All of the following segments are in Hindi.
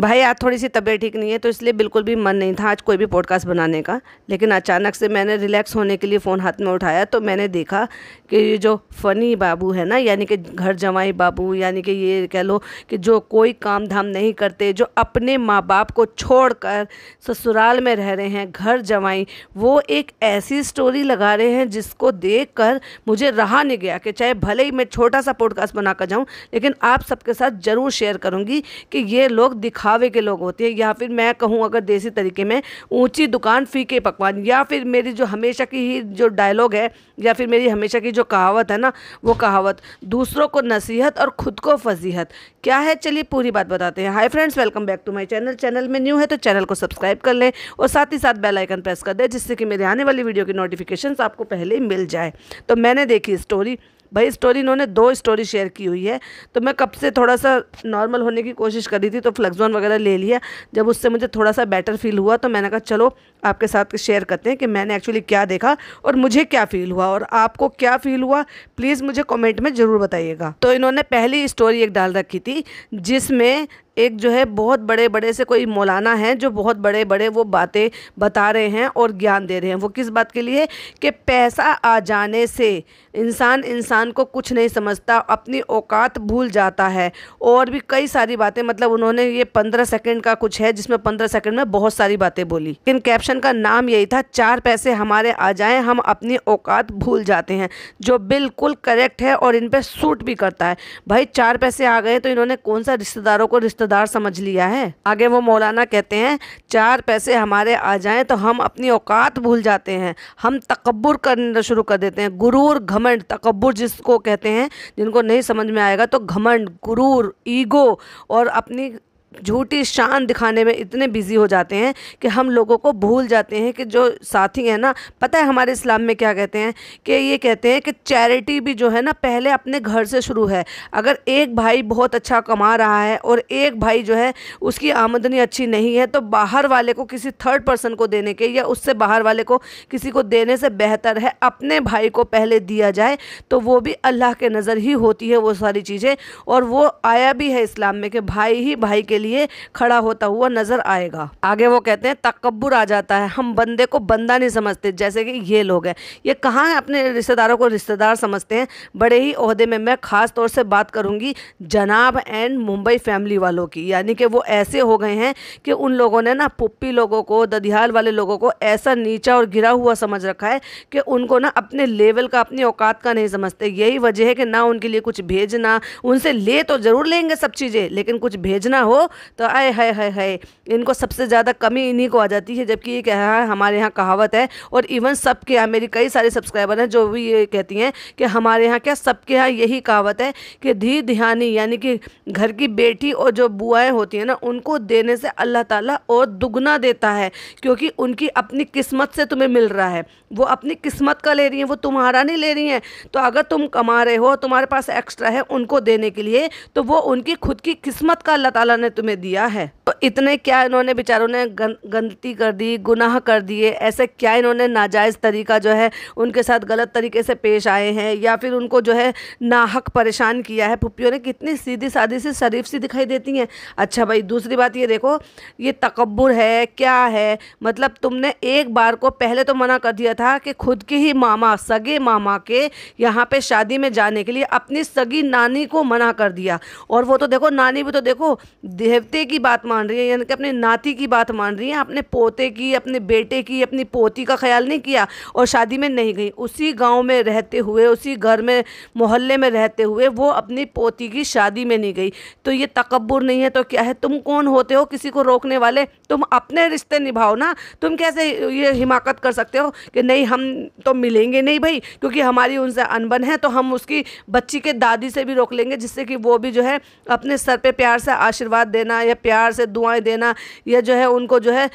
भाई आज थोड़ी सी तबीयत ठीक नहीं है तो इसलिए बिल्कुल भी मन नहीं था आज कोई भी पॉडकास्ट बनाने का लेकिन अचानक से मैंने रिलैक्स होने के लिए फ़ोन हाथ में उठाया तो मैंने देखा कि ये जो फ़नी बाबू है ना यानी कि घर जमाई बाबू यानी कि ये कह लो कि जो कोई काम धाम नहीं करते जो अपने माँ बाप को छोड़ कर ससुराल में रह रहे हैं घर जमाई वो एक ऐसी स्टोरी लगा रहे हैं जिसको देख कर मुझे रहा नहीं गया कि चाहे भले ही मैं छोटा सा पॉडकास्ट बना कर जाऊँ लेकिन आप सबके साथ ज़रूर शेयर करूँगी कि ये लोग दिखा दिखावे के लोग होते हैं या फिर मैं कहूँ अगर देसी तरीके में ऊँची दुकान फीके पकवान या फिर मेरी जो हमेशा की ही जो डायलॉग है या फिर मेरी हमेशा की जो कहावत है ना वो कहावत दूसरों को नसीहत और ख़ुद को फजीहत क्या है चलिए पूरी बात बताते हैं hi friends welcome back to my channel channel में न्यू है तो चैनल को सब्सक्राइब कर लें और साथ ही साथ बेलाइकन प्रेस कर दें जिससे कि मेरे आने वाली वीडियो की नोटिफिकेशन आपको पहले ही मिल जाए तो मैंने देखी स्टोरी भाई स्टोरी इन्होंने दो स्टोरी शेयर की हुई है तो मैं कब से थोड़ा सा नॉर्मल होने की कोशिश करी थी तो फ्लक्सोन वगैरह ले लिया जब उससे मुझे थोड़ा सा बेटर फील हुआ तो मैंने कहा चलो आपके साथ शेयर करते हैं कि मैंने एक्चुअली क्या देखा और मुझे क्या फ़ील हुआ और आपको क्या फ़ील हुआ प्लीज़ मुझे कॉमेंट में ज़रूर बताइएगा तो इन्होंने पहली स्टोरी एक डाल रखी थी जिसमें एक जो है बहुत बड़े बड़े से कोई मौलाना हैं जो बहुत बड़े बड़े वो बातें बता रहे हैं और ज्ञान दे रहे हैं वो किस बात के लिए कि पैसा आ जाने से इंसान इंसान को कुछ नहीं समझता अपनी औकात भूल जाता है और भी कई सारी बातें मतलब उन्होंने ये पंद्रह सेकंड का कुछ है जिसमें पंद्रह सेकंड में बहुत सारी बातें बोली लेकिन कैप्शन का नाम यही था चार पैसे हमारे आ जाएं हम अपनी औकात भूल जाते हैं जो बिल्कुल करेक्ट है और इन पर सूट भी करता है भाई चार पैसे आ गए तो इन्होंने कौन सा रिश्तेदारों को रिश्ते रिश्तेदार समझ लिया है आगे वो मौलाना कहते हैं चार पैसे हमारे आ जाएं तो हम अपनी औकात भूल जाते हैं हम तकबर करना शुरू कर देते हैं गुरूर घमंड तकबर जिसको कहते हैं जिनको नहीं समझ में आएगा तो घमंड गुरूर ईगो और अपनी झूठी शान दिखाने में इतने बिज़ी हो जाते हैं कि हम लोगों को भूल जाते हैं कि जो साथी हैं ना पता है हमारे इस्लाम में क्या कहते हैं कि ये कहते हैं कि चैरिटी भी जो है ना पहले अपने घर से शुरू है अगर एक भाई बहुत अच्छा कमा रहा है और एक भाई जो है उसकी आमदनी अच्छी नहीं है तो बाहर वाले को किसी थर्ड पर्सन को देने के या उससे बाहर वाले को किसी को देने से बेहतर है अपने भाई को पहले दिया जाए तो वो भी अल्लाह के नज़र ही होती है वो सारी चीज़ें और वो आया भी है इस्लाम में कि भाई ही भाई के लिए लिए खड़ा होता हुआ नजर आएगा आगे वो कहते हैं तकबर आ जाता है हम बंदे को बंदा नहीं समझते जैसे कि ये लोग हैं ये कहाँ अपने रिश्तेदारों को रिश्तेदार समझते हैं बड़े ही अहदे में मैं ख़ास तौर से बात करूंगी जनाब एंड मुंबई फैमिली वालों की यानी कि वो ऐसे हो गए हैं कि उन लोगों ने ना पुप्पी लोगों को ददिहाल वाले लोगों को ऐसा नीचा और गिरा हुआ समझ रखा है कि उनको ना अपने लेवल का अपनी औकात का नहीं समझते यही वजह है कि ना उनके लिए कुछ भेजना उनसे ले तो ज़रूर लेंगे सब चीज़ें लेकिन कुछ भेजना हो तो आए हाय हाय हाय इनको सबसे ज़्यादा कमी इन्हीं को आ जाती है जबकि ये कह है हमारे यहाँ कहावत है और इवन सब के यहाँ मेरी कई सारे सब्सक्राइबर हैं जो भी ये कहती हैं कि हमारे यहाँ क्या सबके यहाँ यही कहावत है कि धी ध्यानी यानी कि घर की बेटी और जो बुआएँ होती हैं ना उनको देने से अल्लाह ताला और दुगना देता है क्योंकि उनकी अपनी किस्मत से तुम्हें मिल रहा है वो अपनी किस्मत का ले रही हैं वो तुम्हारा नहीं ले रही हैं तो अगर तुम कमा रहे हो तुम्हारे पास एक्स्ट्रा है उनको देने के लिए तो वो उनकी खुद की किस्मत का अल्लाह ताला ने तुम्हें दिया है तो इतने क्या इन्होंने बेचारों ने गन, गलती कर दी गुनाह कर दिए ऐसे क्या इन्होंने नाजायज़ तरीका जो है उनके साथ गलत तरीके से पेश आए हैं या फिर उनको जो है नाहक परेशान किया है पुप्पियों ने कितनी सीधी सादी सी शरीफ सी दिखाई देती हैं अच्छा भाई दूसरी बात ये देखो ये तकबर है क्या है मतलब तुमने एक बार को पहले तो मना कर दिया था कि खुद के ही मामा सगे मामा के यहाँ पे शादी में जाने के लिए अपनी सगी नानी को मना कर दिया और वो तो देखो नानी भी तो देखो देवते की बात मान रही है यानी कि अपने नाती की बात मान रही है अपने पोते की अपने बेटे की अपनी पोती का ख्याल नहीं किया और शादी में नहीं गई उसी गाँव में रहते हुए उसी घर में मोहल्ले में रहते हुए वो अपनी पोती की शादी में नहीं गई तो ये तकबर नहीं है तो क्या है तुम कौन होते हो किसी को रोकने वाले तुम अपने रिश्ते निभाओ ना तुम कैसे ये हिमाकत कर सकते हो कि नहीं हम तो मिलेंगे नहीं भाई क्योंकि हमारी उनसे अनबन है तो हम उसकी बच्ची के दादी से भी रोक लेंगे जिससे कि वो भी जो है अपने सर पर प्यार से आशीर्वाद देना या प्यार से दुआएं देना या जो है उनको जो है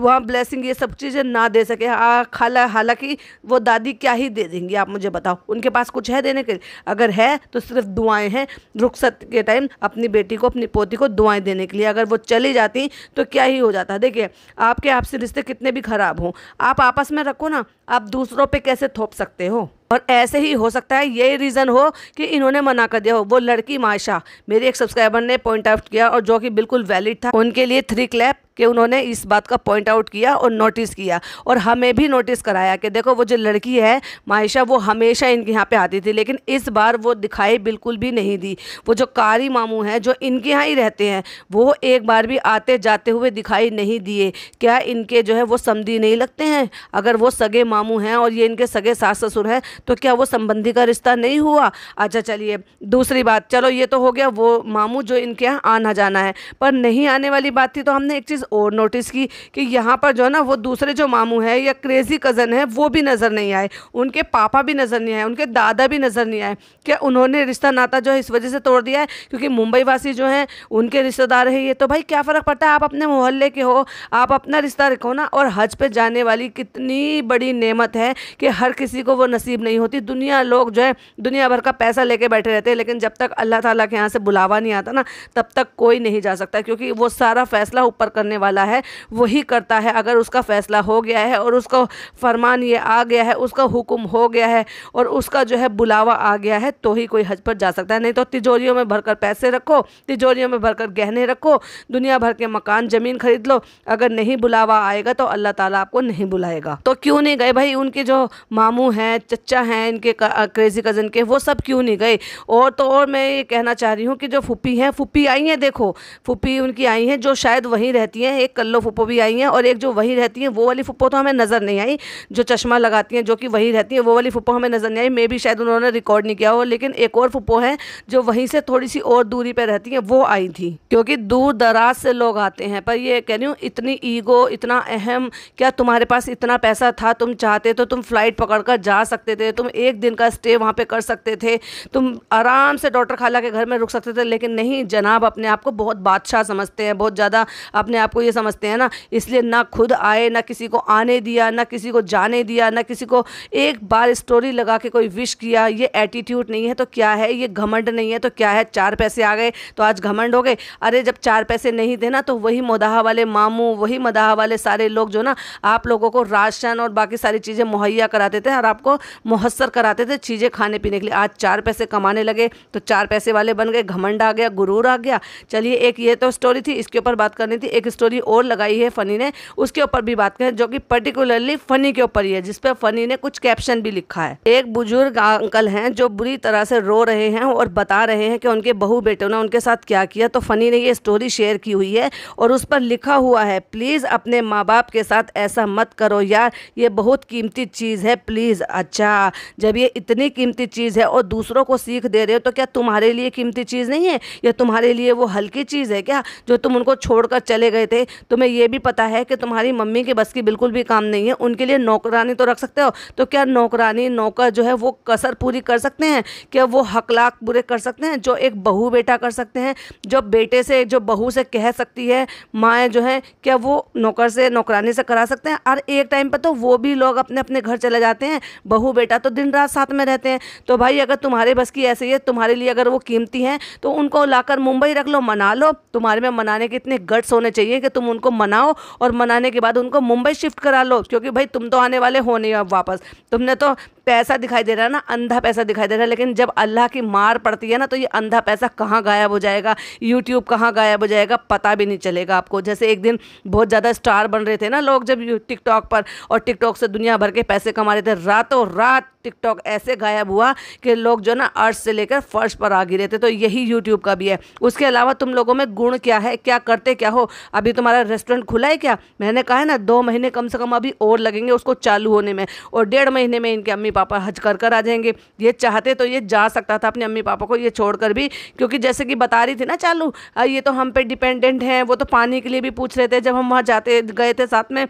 दुआ ब्लेसिंग ये सब चीज़ें ना दे सके हाँ, खाला हालांकि वो दादी क्या ही दे देंगी आप मुझे बताओ उनके पास कुछ है देने के लिए अगर है तो सिर्फ दुआएं हैं रुखसत के टाइम अपनी बेटी को अपनी पोती को दुआएं देने के लिए अगर वो चली जाती तो क्या ही हो जाता देखिए आपके आपसे रिश्ते कितने भी ख़राब हों आप आपस में रखो ना आप दूसरों पर कैसे थोप सकते हो और ऐसे ही हो सकता है यही रीज़न हो कि इन्होंने मना कर दिया हो वो लड़की माशा मेरी एक सब्सक्राइबर ने पॉइंट आउट किया और जो कि बिल्कुल वैलिड था उनके लिए थ्री क्लैप कि उन्होंने इस बात का पॉइंट आउट किया और नोटिस किया और हमें भी नोटिस कराया कि देखो वो जो लड़की है माहिशा वो हमेशा इनके यहाँ पे आती थी लेकिन इस बार वो दिखाई बिल्कुल भी नहीं दी वो जो कारी मामू हैं जो इनके यहाँ ही रहते हैं वो एक बार भी आते जाते हुए दिखाई नहीं दिए क्या इनके जो है वो समी नहीं लगते हैं अगर वो सगे मामू हैं और ये इनके सगे सास ससुर हैं तो क्या वो संबंधी का रिश्ता नहीं हुआ अच्छा चलिए दूसरी बात चलो ये तो हो गया वो मामू जो इनके यहाँ आना जाना है पर नहीं आने वाली बात थी तो हमने एक चीज़ और नोटिस की कि यहाँ पर जो है ना वो दूसरे जो मामू हैं या क्रेज़ी कज़न है वो भी नज़र नहीं आए उनके पापा भी नज़र नहीं आए उनके दादा भी नज़र नहीं आए क्या उन्होंने रिश्ता नाता जो है इस वजह से तोड़ दिया है क्योंकि मुंबई वासी जो हैं उनके रिश्तेदार है ये तो भाई क्या फ़र्क पड़ता है आप अपने मोहल्ले के हो आप अपना रिश्ता रखो ना और हज पर जाने वाली कितनी बड़ी नेमत है कि हर किसी को वो नसीब नहीं होती दुनिया लोग जो है दुनिया भर का पैसा लेके बैठे रहते हैं लेकिन जब तक अल्लाह ताला के यहाँ से बुलावा नहीं आता ना तब तक कोई नहीं जा सकता क्योंकि वो सारा फैसला ऊपर करने करने वाला है वही करता है अगर उसका फ़ैसला हो गया है और उसका फरमान ये आ गया है उसका हुक्म हो गया है और उसका जो है बुलावा आ गया है तो ही कोई हज पर जा सकता है नहीं तो तिजोरियों में भरकर पैसे रखो तिजोरियों में भरकर गहने रखो दुनिया भर के मकान ज़मीन खरीद लो अगर नहीं बुलावा आएगा तो अल्लाह ताला आपको नहीं बुलाएगा तो क्यों नहीं गए भाई उनके जो मामू हैं चचा हैं इनके क्रेज़ी कज़न के वो सब क्यों नहीं गए और तो और मैं ये कहना चाह रही हूँ कि जो फुप्पी हैं फुप्पी आई हैं देखो फुप्पी उनकी आई हैं जो शायद वहीं रहती हैं हैं एक कल्लो फुप्पो भी आई हैं और एक जो वही रहती हैं वो वाली फुप्पो तो हमें नज़र नहीं आई जो चश्मा लगाती हैं जो कि वही रहती हैं वो वाली फुप्पो हमें नज़र नहीं आई मे भी शायद उन्होंने रिकॉर्ड नहीं किया हो लेकिन एक और फुप्पो है जो वहीं से थोड़ी सी और दूरी पर रहती हैं वो आई थी क्योंकि दूर दराज से लोग आते हैं पर ये कह रही हूँ इतनी ईगो इतना अहम क्या तुम्हारे पास इतना पैसा था तुम चाहते तो तुम फ्लाइट पकड़ कर जा सकते थे तुम एक दिन का स्टे वहाँ पर कर सकते थे तुम आराम से डॉक्टर खाला के घर में रुक सकते थे लेकिन नहीं जनाब अपने आप को बहुत बादशाह समझते हैं बहुत ज़्यादा अपने आप आपको ये समझते हैं ना इसलिए ना खुद आए ना किसी को आने दिया ना किसी को जाने दिया ना किसी को एक बार स्टोरी लगा के कोई विश किया ये एटीट्यूड नहीं है तो क्या है ये घमंड नहीं है तो क्या है चार पैसे आ गए तो आज घमंड हो गए अरे जब चार पैसे नहीं देना तो वही मदाह वाले मामू वही मदाह वाले सारे लोग जो ना आप लोगों को राशन और बाकी सारी चीज़ें मुहैया कराते थे और आपको मुहसर कराते थे चीज़ें खाने पीने के लिए आज चार पैसे कमाने लगे तो चार पैसे वाले बन गए घमंड आ गया गुरूर आ गया चलिए एक ये तो स्टोरी थी इसके ऊपर बात करनी थी एक स्टोरी और लगाई है फ़नी ने उसके ऊपर भी बात करें जो कि पर्टिकुलरली फ़नी के ऊपर ही है जिसपे फ़नी ने कुछ कैप्शन भी लिखा है एक बुजुर्ग अंकल हैं जो बुरी तरह से रो रहे हैं और बता रहे हैं कि उनके बहू बेटों ने उनके साथ क्या किया तो फ़नी ने ये स्टोरी शेयर की हुई है और उस पर लिखा हुआ है प्लीज़ अपने माँ बाप के साथ ऐसा मत करो यार ये बहुत कीमती चीज़ है प्लीज़ अच्छा जब ये इतनी कीमती चीज़ है और दूसरों को सीख दे रहे हो तो क्या तुम्हारे लिए कीमती चीज़ नहीं है या तुम्हारे लिए वो हल्की चीज़ है क्या जो तुम उनको छोड़कर चले गए थे तुम्हें यह भी पता है कि तुम्हारी मम्मी के बस की बिल्कुल भी काम नहीं है उनके लिए नौकरानी तो रख सकते हो तो क्या नौकरानी नौकर जो है वो कसर पूरी कर सकते हैं क्या वो हकलाक बुरे कर सकते हैं जो एक बहू बेटा कर सकते हैं जो बेटे से जो बहू से कह सकती है माएँ जो हैं क्या वो नौकर से नौकरानी से करा सकते हैं और एक टाइम पर तो वो भी लोग अपने अपने घर चले जाते हैं बहू बेटा तो दिन रात साथ में रहते हैं तो भाई अगर तुम्हारे बस की ऐसी है तुम्हारे लिए अगर वो कीमती हैं तो उनको लाकर मुंबई रख लो मना लो तुम्हारे में मनाने के इतने गट्स होने चाहिए चाहिए कि तुम उनको मनाओ और मनाने के बाद उनको मुंबई शिफ्ट करा लो क्योंकि भाई तुम तो आने वाले हो नहीं अब वापस तुमने तो पैसा दिखाई दे रहा है ना अंधा पैसा दिखाई दे रहा है लेकिन जब अल्लाह की मार पड़ती है ना तो ये अंधा पैसा कहाँ गायब हो जाएगा यूट्यूब कहाँ गायब हो जाएगा पता भी नहीं चलेगा आपको जैसे एक दिन बहुत ज़्यादा स्टार बन रहे थे ना लोग जब टिकटॉक पर और टिकटॉक से दुनिया भर के पैसे कमा रहे थे रातों रात टिकटॉक ऐसे गायब हुआ कि लोग जो ना अर्थ से लेकर फर्श पर आ गिरे थे तो यही यूट्यूब का भी है उसके अलावा तुम लोगों में गुण क्या है क्या करते क्या हो अभी तुम्हारा रेस्टोरेंट खुला है क्या मैंने कहा है ना दो महीने कम से कम अभी और लगेंगे उसको चालू होने में और डेढ़ महीने में इनके अम्मी पापा हज कर कर आ जाएंगे ये चाहते तो ये जा सकता था अपने अम्मी पापा को ये छोड़कर भी क्योंकि जैसे कि बता रही थी ना चालू ये तो हम पे डिपेंडेंट हैं वो तो पानी के लिए भी पूछ रहे थे जब हम वहाँ जाते गए थे साथ में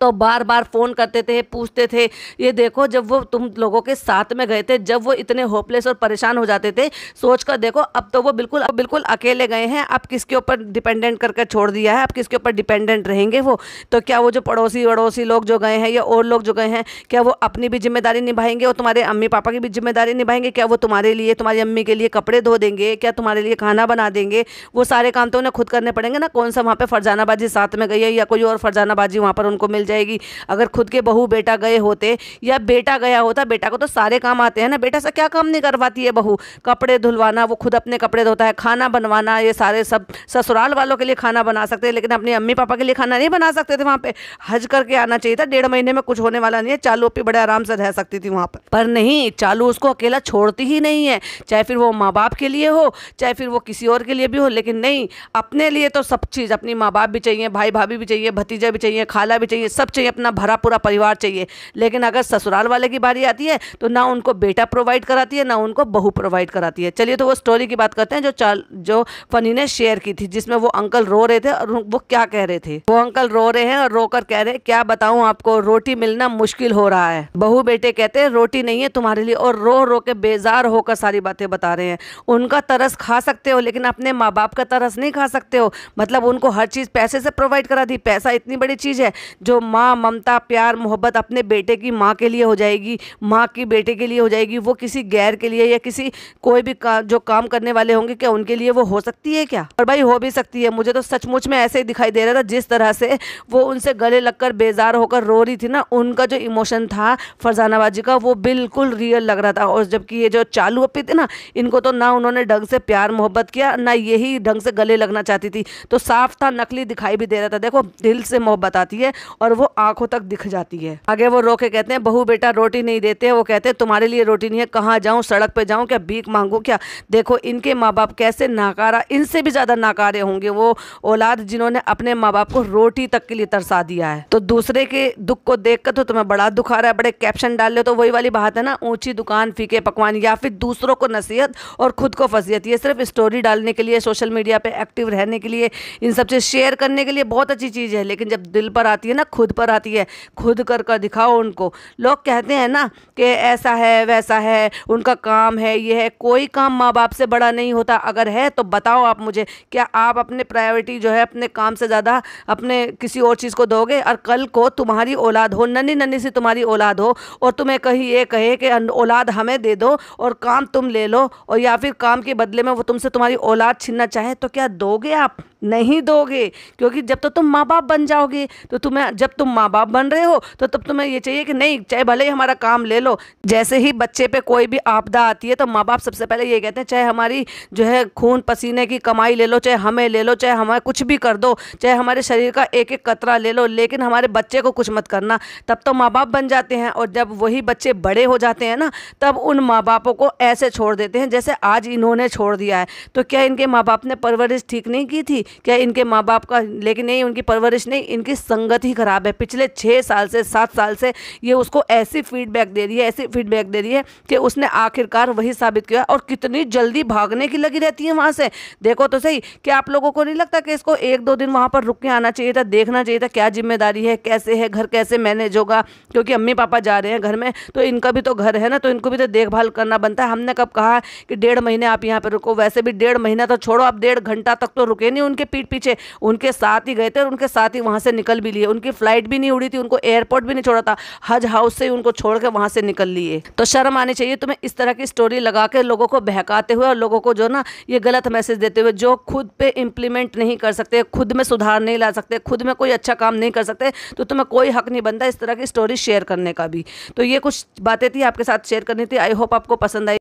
तो बार बार फ़ोन करते थे पूछते थे ये देखो जब वो तुम लोगों के साथ में गए थे जब वो इतने होपलेस और परेशान हो जाते थे सोच कर देखो अब तो वो बिल्कुल अब बिल्कुल अकेले गए हैं अब किसके ऊपर डिपेंडेंट करके छोड़ दिया है अब किसके ऊपर डिपेंडेंट रहेंगे वो तो क्या वो जो पड़ोसी वड़ोसी लोग जो गए हैं या और लोग जो गए हैं क्या वो अपनी भी जिम्मेदारी निभाएंगे और तुम्हारे अम्मी पापा की भी जिम्मेदारी निभाएंगे क्या वो तुम्हारे लिए तुम्हारी अम्मी के लिए कपड़े धो देंगे क्या तुम्हारे लिए खाना बना देंगे वो सारे काम तो उन्हें खुद करने पड़ेंगे ना कौन सा वहाँ पर फरजानाबाजी साथ में गई है या कोई और फरजानाबाजी वहाँ पर उनको मिल जाएगी अगर खुद के बहू बेटा गए होते या बेटा गया होता बेटा को तो सारे काम आते हैं ना बेटा से क्या काम नहीं करवाती है बहू कपड़े धुलवाना वो खुद अपने कपड़े धोता है खाना बनवाना ये सारे सब ससुराल वालों के लिए खाना बना सकते हैं लेकिन अपने अम्मी पापा के लिए खाना नहीं बना सकते थे वहाँ पर हज करके आना चाहिए था डेढ़ महीने में कुछ होने वाला नहीं है चालू अपनी बड़े आराम से रह सकती थी वहाँ पर पर नहीं चालू उसको अकेला छोड़ती ही नहीं है चाहे फिर वो माँ बाप के लिए हो चाहे फिर वो किसी और के लिए भी हो लेकिन नहीं अपने लिए तो सब चीज़ अपनी माँ बाप भी चाहिए भाई भाभी भी चाहिए भतीजा भी चाहिए खाला भी चाहिए चाहिए सब चाहिए अपना भरा पूरा परिवार चाहिए लेकिन अगर ससुराल वाले की बारी आती है तो ना उनको बेटा प्रोवाइड कराती है ना उनको बहू प्रोवाइड कराती है चलिए तो वो स्टोरी की बात करते हैं जो चाल जो फनी ने शेयर की थी जिसमें वो अंकल रो रहे थे और वो क्या कह रहे थे वो अंकल रो रहे हैं और रोकर कह रहे हैं क्या बताऊं आपको रोटी मिलना मुश्किल हो रहा है बहू बेटे कहते हैं रोटी नहीं है तुम्हारे लिए और रो रो के बेजार होकर सारी बातें बता रहे हैं उनका तरस खा सकते हो लेकिन अपने माँ बाप का तरस नहीं खा सकते हो मतलब उनको हर चीज़ पैसे से प्रोवाइड करा दी पैसा इतनी बड़ी चीज़ है जो माँ ममता प्यार मोहब्बत अपने बेटे की माँ के लिए हो जाएगी माँ की बेटे के लिए हो जाएगी वो किसी गैर के लिए या किसी कोई भी का, जो काम करने वाले होंगे क्या उनके लिए वो हो सकती है क्या और भाई हो भी सकती है मुझे तो सचमुच में ऐसे ही दिखाई दे रहा था जिस तरह से वो उनसे गले लगकर बेजार होकर रो रही थी ना उनका जो इमोशन था फरजानाबाजी का वो बिल्कुल रियल लग रहा था और जबकि ये जो चालू अपी थे ना इनको तो ना उन्होंने ढंग से प्यार मोहब्बत किया ना यही ढंग से गले लगना चाहती थी तो साफ था नकली दिखाई भी दे रहा था देखो दिल से मोहब्बत आती है और और वो आंखों तक दिख जाती है आगे वो रोके कहते हैं बहू बेटा रोटी नहीं देते वो कहते हैं तुम्हारे लिए रोटी नहीं है कहाँ जाऊँ सड़क पर जाऊँ क्या भीख मांगू क्या देखो इनके माँ बाप कैसे नाकारा इनसे भी ज़्यादा नाकारे होंगे वो औलाद जिन्होंने अपने माँ बाप को रोटी तक के लिए तरसा दिया है तो दूसरे के दुख को देख तो तुम्हें बड़ा दुख आ रहा है बड़े कैप्शन डाल लो तो वही वाली बात है ना ऊंची दुकान फीके पकवान या फिर दूसरों को नसीहत और खुद को फसीहत ये सिर्फ स्टोरी डालने के लिए सोशल मीडिया पर एक्टिव रहने के लिए इन सबसे शेयर करने के लिए बहुत अच्छी चीज़ है लेकिन जब दिल पर आती है ना खुद पर आती है खुद कर कर दिखाओ उनको लोग कहते हैं ना कि ऐसा है वैसा है उनका काम है ये है कोई काम माँ बाप से बड़ा नहीं होता अगर है तो बताओ आप मुझे क्या आप अपने प्रायोरिटी जो है अपने काम से ज़्यादा अपने किसी और चीज़ को दोगे और कल को तुम्हारी औलाद हो नन्नी नन्नी सी तुम्हारी औलाद हो और तुम्हें कहीं ये कहे कि औलाद हमें दे दो और काम तुम ले लो और या फिर काम के बदले में वो तुमसे तुम्हारी औलाद छीनना चाहे तो क्या दोगे आप नहीं दोगे क्योंकि जब तो तुम माँ बाप बन जाओगे तो तुम्हें जब जब तुम माँ बाप बन रहे हो तो तब तुम्हें ये चाहिए कि नहीं चाहे भले ही हमारा काम ले लो जैसे ही बच्चे पे कोई भी आपदा आती है तो माँ बाप सबसे पहले ये कहते हैं चाहे हमारी जो है खून पसीने की कमाई ले लो चाहे हमें ले लो चाहे हमें कुछ भी कर दो चाहे हमारे शरीर का एक एक कतरा ले लो लेकिन हमारे बच्चे को कुछ मत करना तब तो माँ बाप बन जाते हैं और जब वही बच्चे बड़े हो जाते हैं ना तब उन माँ बापों को ऐसे छोड़ देते हैं जैसे आज इन्होंने छोड़ दिया है तो क्या इनके माँ बाप ने परवरिश ठीक नहीं की थी क्या इनके माँ बाप का लेकिन नहीं उनकी परवरिश नहीं इनकी संगत ही ख़राब है पिछले छः साल से सात साल से ये उसको ऐसी फीडबैक दे रही है ऐसी फीडबैक दे रही है कि उसने आखिरकार वही साबित किया और कितनी जल्दी भागने की लगी रहती है वहाँ से देखो तो सही क्या आप लोगों को नहीं लगता कि इसको एक दो दिन वहाँ पर रुक के आना चाहिए था देखना चाहिए था क्या जिम्मेदारी है कैसे है घर कैसे मैनेज होगा क्योंकि अम्मी पापा जा रहे हैं घर में तो इनका भी तो घर है ना तो इनको भी तो देखभाल करना बनता है हमने कब कहा कि डेढ़ महीने आप यहाँ पर रुको वैसे भी डेढ़ महीना तो छोड़ो आप डेढ़ घंटा तक तो रुके नहीं उनके पीठ पीछे उनके साथ ही गए थे और उनके साथ ही वहाँ से निकल भी लिए उनकी फ्लाइट भी नहीं उड़ी थी उनको एयरपोर्ट भी नहीं छोड़ा था हज हाउस से उनको छोड़ के वहाँ से निकल लिए तो शर्म आनी चाहिए तुम्हें इस तरह की स्टोरी लगा के लोगों को बहकाते हुए और लोगों को जो ना ये गलत मैसेज देते हुए जो खुद पे इम्प्लीमेंट नहीं कर सकते खुद में सुधार नहीं ला सकते खुद में कोई अच्छा काम नहीं कर सकते तो तुम्हें कोई हक नहीं बनता इस तरह की स्टोरी शेयर करने का भी तो ये कुछ बातें थी आपके साथ शेयर करनी थी आई होप आपको पसंद आई